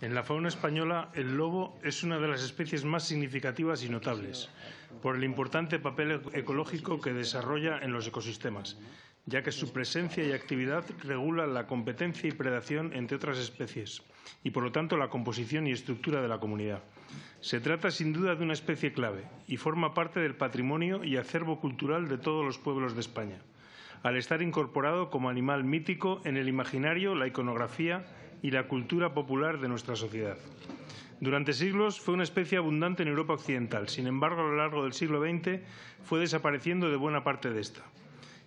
En la fauna española, el lobo es una de las especies más significativas y notables por el importante papel ecológico que desarrolla en los ecosistemas, ya que su presencia y actividad regula la competencia y predación entre otras especies y, por lo tanto, la composición y estructura de la comunidad. Se trata sin duda de una especie clave y forma parte del patrimonio y acervo cultural de todos los pueblos de España, al estar incorporado como animal mítico en el imaginario, la iconografía y la cultura popular de nuestra sociedad. Durante siglos fue una especie abundante en Europa occidental, sin embargo a lo largo del siglo XX fue desapareciendo de buena parte de esta.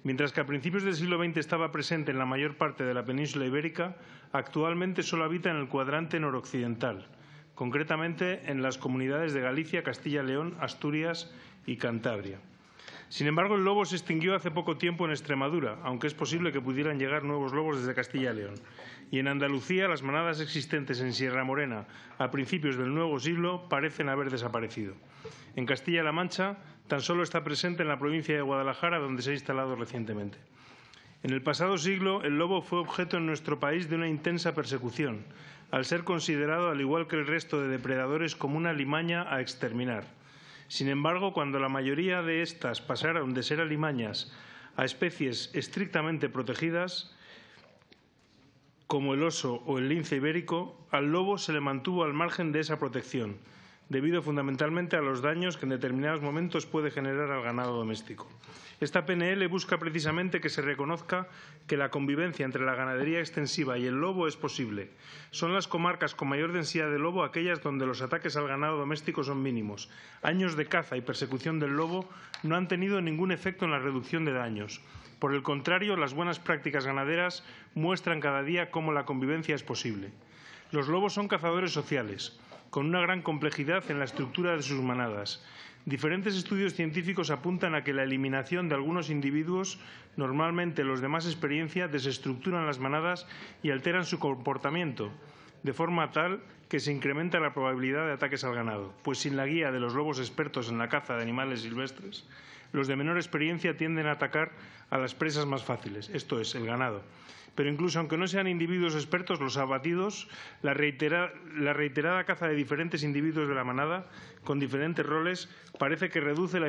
Mientras que a principios del siglo XX estaba presente en la mayor parte de la península ibérica, actualmente solo habita en el cuadrante noroccidental, concretamente en las comunidades de Galicia, Castilla León, Asturias y Cantabria. Sin embargo, el lobo se extinguió hace poco tiempo en Extremadura, aunque es posible que pudieran llegar nuevos lobos desde Castilla y León. Y en Andalucía, las manadas existentes en Sierra Morena a principios del nuevo siglo parecen haber desaparecido. En Castilla-La Mancha, tan solo está presente en la provincia de Guadalajara, donde se ha instalado recientemente. En el pasado siglo, el lobo fue objeto en nuestro país de una intensa persecución, al ser considerado, al igual que el resto de depredadores, como una limaña a exterminar. Sin embargo, cuando la mayoría de estas pasaron de ser alimañas a especies estrictamente protegidas, como el oso o el lince ibérico, al lobo se le mantuvo al margen de esa protección, debido fundamentalmente a los daños que en determinados momentos puede generar al ganado doméstico. Esta PNL busca precisamente que se reconozca que la convivencia entre la ganadería extensiva y el lobo es posible. Son las comarcas con mayor densidad de lobo aquellas donde los ataques al ganado doméstico son mínimos. Años de caza y persecución del lobo no han tenido ningún efecto en la reducción de daños. Por el contrario, las buenas prácticas ganaderas muestran cada día cómo la convivencia es posible. Los lobos son cazadores sociales con una gran complejidad en la estructura de sus manadas. Diferentes estudios científicos apuntan a que la eliminación de algunos individuos, normalmente los de más experiencia, desestructuran las manadas y alteran su comportamiento de forma tal que se incrementa la probabilidad de ataques al ganado, pues sin la guía de los lobos expertos en la caza de animales silvestres, los de menor experiencia tienden a atacar a las presas más fáciles, esto es, el ganado. Pero incluso aunque no sean individuos expertos, los abatidos, la, reiterada caza de diferentes individuos de la manada con diferentes roles parece que reduce la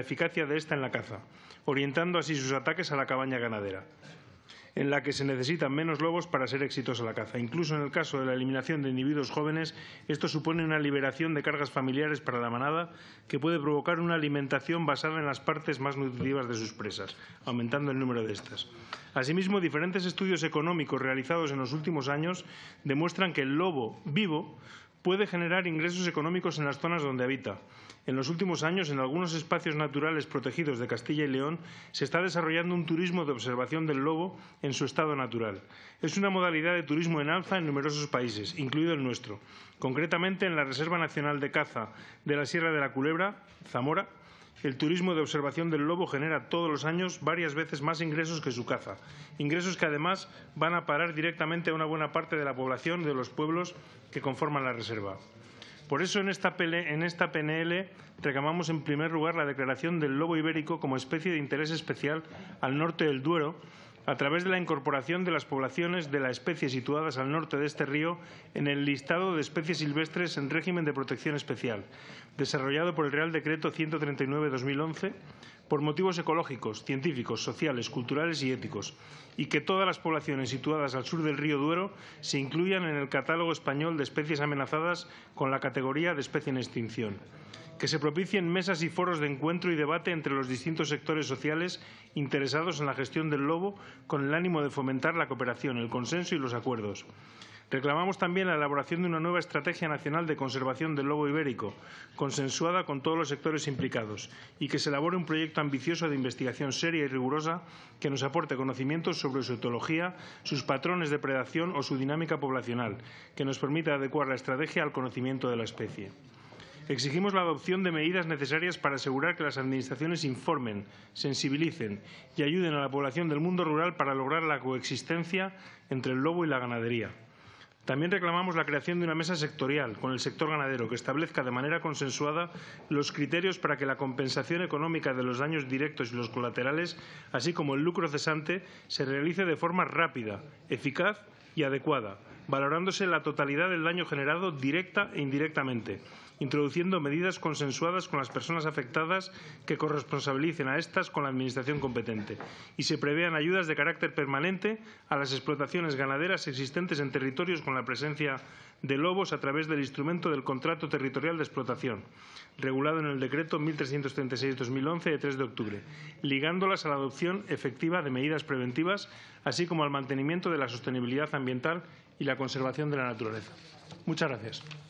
eficacia de esta en la caza, orientando así sus ataques a la cabaña ganadera en la que se necesitan menos lobos para ser exitosa la caza. Incluso en el caso de la eliminación de individuos jóvenes, esto supone una liberación de cargas familiares para la manada que puede provocar una alimentación basada en las partes más nutritivas de sus presas, aumentando el número de estas. Asimismo, diferentes estudios económicos realizados en los últimos años demuestran que el lobo vivo puede generar ingresos económicos en las zonas donde habita. En los últimos años, en algunos espacios naturales protegidos de Castilla y León, se está desarrollando un turismo de observación del lobo en su estado natural. Es una modalidad de turismo en alza en numerosos países, incluido el nuestro, concretamente en la Reserva Nacional de Caza de la Sierra de la Culebra, Zamora, el turismo de observación del lobo genera todos los años varias veces más ingresos que su caza, ingresos que además van a parar directamente a una buena parte de la población de los pueblos que conforman la reserva. Por eso en esta, PNL reclamamos en primer lugar la declaración del lobo ibérico como especie de interés especial al norte del Duero a través de la incorporación de las poblaciones de la especie situadas al norte de este río en el listado de especies silvestres en régimen de protección especial, desarrollado por el Real Decreto 139-2011, por motivos ecológicos, científicos, sociales, culturales y éticos, y que todas las poblaciones situadas al sur del río Duero se incluyan en el catálogo español de especies amenazadas con la categoría de especie en extinción que se propicien mesas y foros de encuentro y debate entre los distintos sectores sociales interesados en la gestión del lobo con el ánimo de fomentar la cooperación, el consenso y los acuerdos Reclamamos también la elaboración de una nueva estrategia nacional de conservación del lobo ibérico, consensuada con todos los sectores implicados, y que se elabore un proyecto ambicioso de investigación seria y rigurosa que nos aporte conocimientos sobre su etología, sus patrones de predación o su dinámica poblacional, que nos permita adecuar la estrategia al conocimiento de la especie. Exigimos la adopción de medidas necesarias para asegurar que las administraciones informen, sensibilicen y ayuden a la población del mundo rural para lograr la coexistencia entre el lobo y la ganadería. También reclamamos la creación de una mesa sectorial con el sector ganadero que establezca de manera consensuada los criterios para que la compensación económica de los daños directos y los colaterales, así como el lucro cesante, se realice de forma rápida, eficaz y adecuada, valorándose la totalidad del daño generado directa e indirectamente, introduciendo medidas consensuadas con las personas afectadas que corresponsabilicen a estas con la Administración competente y se prevean ayudas de carácter permanente a las explotaciones ganaderas existentes en territorios con la presencia de lobos a través del instrumento del Contrato Territorial de Explotación, regulado en el Decreto 1336-2011 de 3 de octubre, ligándolas a la adopción efectiva de medidas preventivas, así como al mantenimiento de la sostenibilidad ambiental y la conservación de la naturaleza. Muchas gracias.